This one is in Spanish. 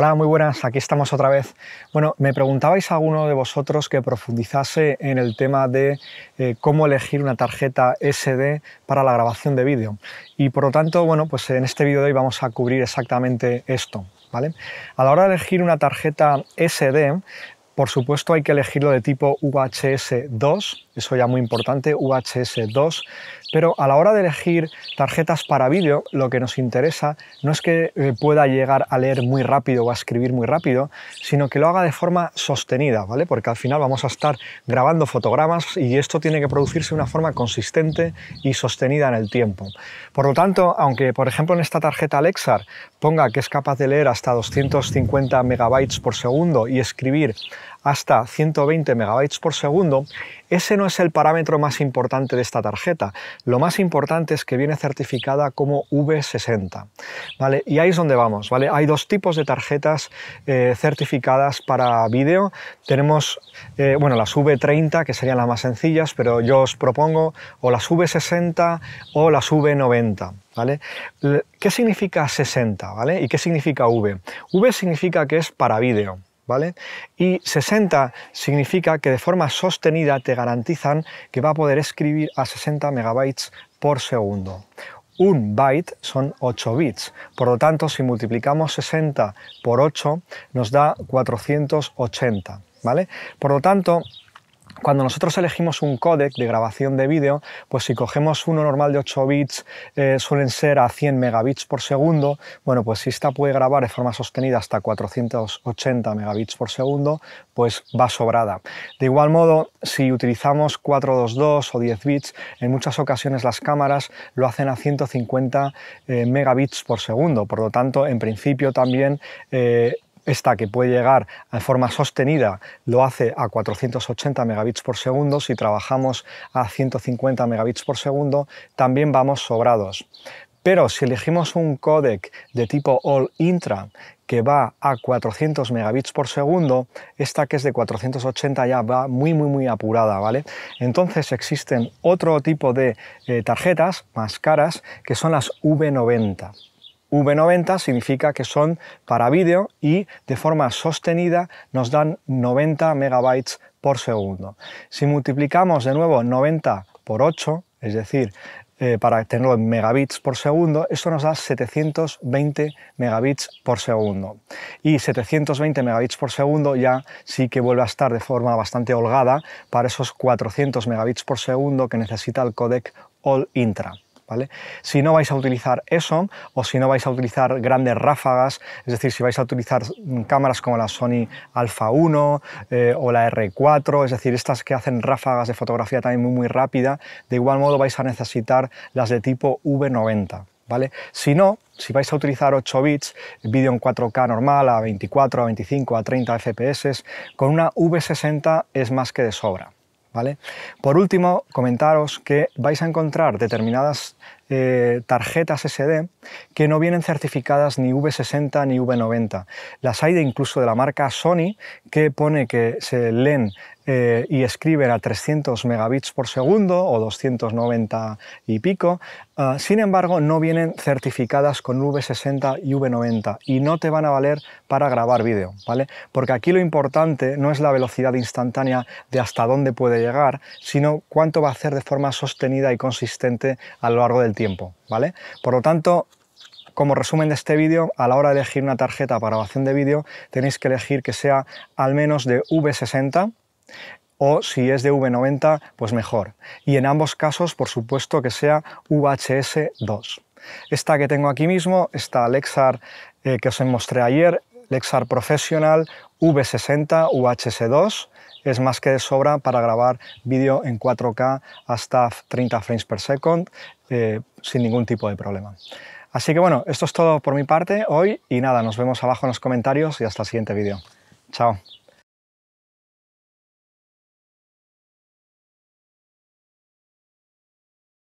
Hola, muy buenas, aquí estamos otra vez. Bueno, me preguntabais a alguno de vosotros que profundizase en el tema de eh, cómo elegir una tarjeta SD para la grabación de vídeo. Y por lo tanto, bueno, pues en este vídeo de hoy vamos a cubrir exactamente esto. ¿Vale? A la hora de elegir una tarjeta SD, por supuesto hay que elegirlo de tipo UHS 2 eso ya muy importante, UHS 2, pero a la hora de elegir tarjetas para vídeo, lo que nos interesa no es que eh, pueda llegar a leer muy rápido o a escribir muy rápido, sino que lo haga de forma sostenida, ¿vale? Porque al final vamos a estar grabando fotogramas y esto tiene que producirse de una forma consistente y sostenida en el tiempo. Por lo tanto, aunque por ejemplo en esta tarjeta Lexar ponga que es capaz de leer hasta 250 megabytes por segundo y escribir hasta 120 megabytes por segundo, ese no es el parámetro más importante de esta tarjeta. Lo más importante es que viene certificada como V60. ¿vale? Y ahí es donde vamos. ¿vale? Hay dos tipos de tarjetas eh, certificadas para vídeo. Tenemos eh, bueno, las V30, que serían las más sencillas, pero yo os propongo o las V60 o las V90. ¿Vale? ¿Qué significa 60? ¿vale? ¿Y qué significa V? V significa que es para vídeo. ¿vale? Y 60 significa que de forma sostenida te garantizan que va a poder escribir a 60 megabytes por segundo. Un byte son 8 bits, por lo tanto si multiplicamos 60 por 8 nos da 480, ¿vale? Por lo tanto, cuando nosotros elegimos un códec de grabación de vídeo, pues si cogemos uno normal de 8 bits, eh, suelen ser a 100 megabits por segundo. Bueno, pues si esta puede grabar de forma sostenida hasta 480 megabits por segundo, pues va sobrada. De igual modo, si utilizamos 422 o 10 bits, en muchas ocasiones las cámaras lo hacen a 150 eh, megabits por segundo. Por lo tanto, en principio también eh, esta que puede llegar en forma sostenida lo hace a 480 megabits por segundo. Si trabajamos a 150 megabits por segundo, también vamos sobrados. Pero si elegimos un codec de tipo All Intra que va a 400 megabits por segundo, esta que es de 480 ya va muy muy muy apurada, ¿vale? Entonces existen otro tipo de eh, tarjetas más caras que son las V90. V90 significa que son para vídeo y de forma sostenida nos dan 90 megabytes por segundo. Si multiplicamos de nuevo 90 por 8, es decir, eh, para tenerlo en megabits por segundo, esto nos da 720 megabits por segundo. Y 720 megabits por segundo ya sí que vuelve a estar de forma bastante holgada para esos 400 megabits por segundo que necesita el codec All Intra. Si no vais a utilizar eso o si no vais a utilizar grandes ráfagas, es decir, si vais a utilizar mm, cámaras como la Sony Alpha 1 eh, o la R4, es decir, estas que hacen ráfagas de fotografía también muy, muy rápida, de igual modo vais a necesitar las de tipo V90. ¿Vale? Si no, si vais a utilizar 8 bits, vídeo en 4K normal a 24, a 25, a 30 FPS, con una V60 es más que de sobra. Por último, comentaros que vais a encontrar determinadas eh, tarjetas SD que no vienen certificadas ni V60 ni V90. Las hay de incluso de la marca Sony que pone que se leen eh, y escriben a 300 megabits por segundo o 290 y pico. Ah, sin embargo, no vienen certificadas con V60 y V90 y no te van a valer para grabar vídeo, ¿vale? Porque aquí lo importante no es la velocidad instantánea de hasta dónde puede llegar, sino cuánto va a hacer de forma sostenida y consistente a lo largo del tiempo, ¿vale? Por lo tanto, como resumen de este vídeo, a la hora de elegir una tarjeta para grabación de vídeo, tenéis que elegir que sea al menos de V60 o si es de V90, pues mejor. Y en ambos casos, por supuesto, que sea VHS 2. Esta que tengo aquí mismo, esta Lexar eh, que os mostré ayer, Lexar Professional V60 UHS2, es más que de sobra para grabar vídeo en 4K hasta 30 frames per second eh, sin ningún tipo de problema. Así que bueno, esto es todo por mi parte hoy y nada, nos vemos abajo en los comentarios y hasta el siguiente vídeo. Chao.